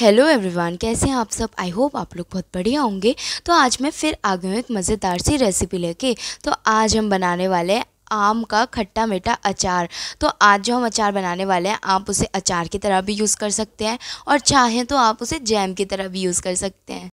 hello everyone कैसे हैं आप सब आई होप आप लोग बहुत बढ़िया होंगे तो आज मैं फिर आ गई हूँ एक मज़ेदार सी रेसिपी लेके तो आज हम बनाने वाले हैं आम का खट्टा मीठा अचार तो आज जो हम अचार बनाने वाले हैं आप उसे अचार की तरह भी यूज़ कर सकते हैं और चाहें तो आप उसे जैम की तरह भी यूज़ कर सकते हैं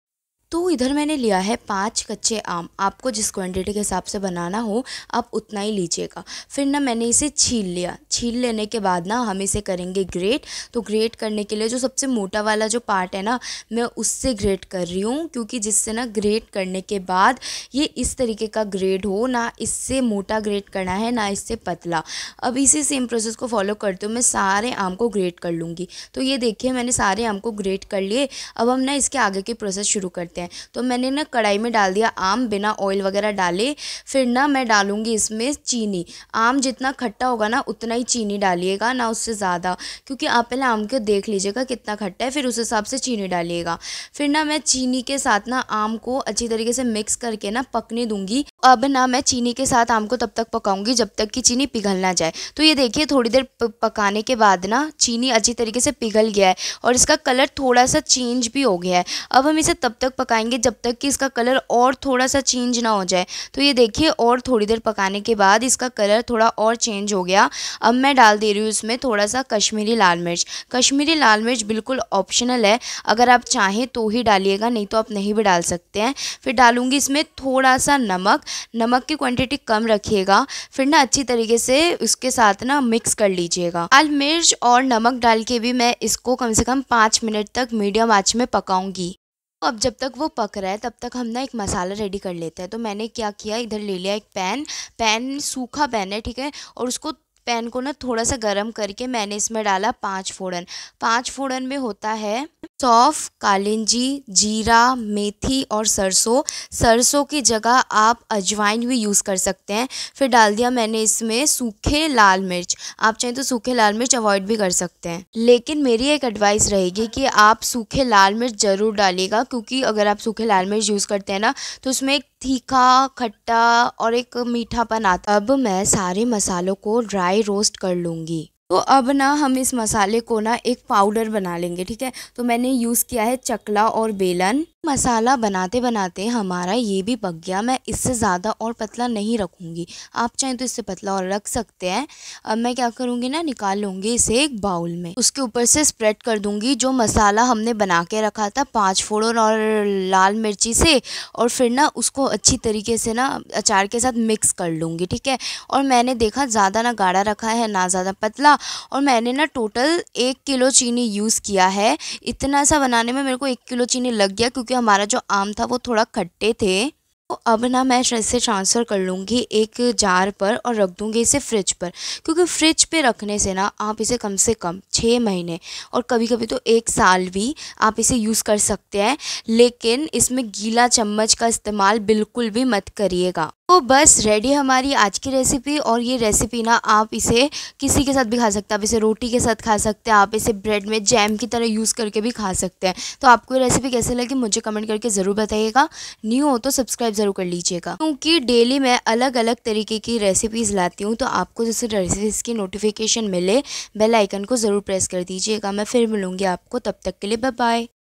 तो इधर मैंने लिया है पाँच कच्चे आम आपको जिस क्वांटिटी के हिसाब से बनाना हो आप उतना ही लीजिएगा फिर ना मैंने इसे छील लिया छील लेने के बाद ना हम इसे करेंगे ग्रेट तो ग्रेट करने के लिए जो सबसे मोटा वाला जो पार्ट है ना मैं उससे ग्रेट कर रही हूँ क्योंकि जिससे ना ग्रेट करने के बाद ये इस तरीके का ग्रेड हो ना इससे मोटा ग्रेट करना है ना इससे पतला अब इसी सेम प्रोसेस को फॉलो करते हुए मैं सारे आम को ग्रेट कर लूँगी तो ये देखिए मैंने सारे आम को ग्रेट कर लिए अब हम ना इसके आगे की प्रोसेस शुरू करते सकते हैं तो मैंने ना कढ़ाई में डाल दिया आम बिना ऑयल वगैरह डाले फिर ना मैं डालूँगी इसमें चीनी आम जितना खट्टा होगा ना उतना ही चीनी डालिएगा ना उससे ज़्यादा क्योंकि आप पहले आम को देख लीजिएगा कितना खट्टा है फिर उस हिसाब से चीनी डालिएगा फिर ना मैं चीनी के साथ ना आम को अच्छी तरीके से मिक्स करके ना पकने दूँगी अब ना मैं चीनी के साथ आम को तब तक पकाऊंगी जब तक कि चीनी पिघल ना जाए तो ये देखिए थोड़ी देर पकाने के बाद ना चीनी अच्छी तरीके से पिघल गया है और इसका कलर थोड़ा सा चेंज भी हो गया है अब हम इसे तब तक पकाएंगे जब तक कि इसका कलर और थोड़ा सा चेंज ना हो जाए तो ये देखिए और थोड़ी देर पकाने के बाद इसका कलर थोड़ा और चेंज हो गया अब मैं डाल दे रही हूँ इसमें थोड़ा सा कश्मीरी लाल मिर्च कश्मीरी लाल मिर्च बिल्कुल ऑप्शनल है अगर आप चाहें तो ही डालिएगा नहीं तो आप नहीं भी डाल सकते हैं फिर डालूँगी इसमें थोड़ा सा नमक नमक की क्वांटिटी कम रखिएगा फिर ना अच्छी तरीके से उसके साथ ना मिक्स कर लीजिएगा लाल मिर्च और नमक डाल के भी मैं इसको कम से कम पाँच मिनट तक मीडियम आँच में पकाऊंगी अब जब तक वो पक रहा है तब तक हम ना एक मसाला रेडी कर लेते हैं तो मैंने क्या किया इधर ले लिया एक पैन पैन सूखा पैन है ठीक है और उसको पैन को ना थोड़ा सा गर्म करके मैंने इसमें डाला पाँच फोड़न पाँच फोड़न में होता है सौफ़ कालिंजी जीरा मेथी और सरसों सरसों की जगह आप अजवाइन भी यूज़ कर सकते हैं फिर डाल दिया मैंने इसमें सूखे लाल मिर्च आप चाहें तो सूखे लाल मिर्च अवॉइड भी कर सकते हैं लेकिन मेरी एक एडवाइस रहेगी कि आप सूखे लाल मिर्च ज़रूर डालिएगा क्योंकि अगर आप सूखे लाल मिर्च यूज़ करते हैं ना तो उसमें एक तीखा खट्टा और एक मीठापन आता अब मैं सारे मसालों को ड्राई रोस्ट कर लूँगी तो अब ना हम इस मसाले को ना एक पाउडर बना लेंगे ठीक है तो मैंने यूज़ किया है चकला और बेलन मसाला बनाते बनाते हमारा ये भी पक गया मैं इससे ज़्यादा और पतला नहीं रखूँगी आप चाहें तो इससे पतला और रख सकते हैं अब मैं क्या करूँगी ना निकाल लूँगी इसे एक बाउल में उसके ऊपर से स्प्रेड कर दूँगी जो मसाला हमने बना के रखा था पाँच फोड़न और लाल मिर्ची से और फिर ना उसको अच्छी तरीके से ना अचार के साथ मिक्स कर लूँगी ठीक है और मैंने देखा ज़्यादा ना गाढ़ा रखा है ना ज़्यादा पतला और मैंने ना टोटल एक किलो चीनी यूज़ किया है इतना सा बनाने में मेरे को एक किलो चीनी लग गया क्योंकि हमारा जो आम था वो थोड़ा खट्टे थे तो अब ना मैं इसे ट्रांसफ़र कर लूँगी एक जार पर और रख दूँगी इसे फ्रिज पर क्योंकि फ्रिज पे रखने से ना आप इसे कम से कम छः महीने और कभी कभी तो एक साल भी आप इसे यूज़ कर सकते हैं लेकिन इसमें गीला चम्मच का इस्तेमाल बिल्कुल भी मत करिएगा तो बस रेडी हमारी आज की रेसिपी और ये रेसिपी ना आप इसे किसी के साथ भी खा सकते हैं आप इसे रोटी के साथ खा सकते हैं आप इसे ब्रेड में जैम की तरह यूज़ करके भी खा सकते हैं तो आपको ये रेसिपी कैसे लगी मुझे कमेंट करके ज़रूर बताइएगा न्यू हो तो सब्सक्राइब ज़रूर कर लीजिएगा क्योंकि डेली मैं अलग अलग तरीके की रेसिपीज़ लाती हूँ तो आपको जैसे रेसिपीज़ की नोटिफिकेशन मिले बेलाइकन को ज़रूर प्रेस कर दीजिएगा मैं फिर मिलूँगी आपको तब तक के लिए बाय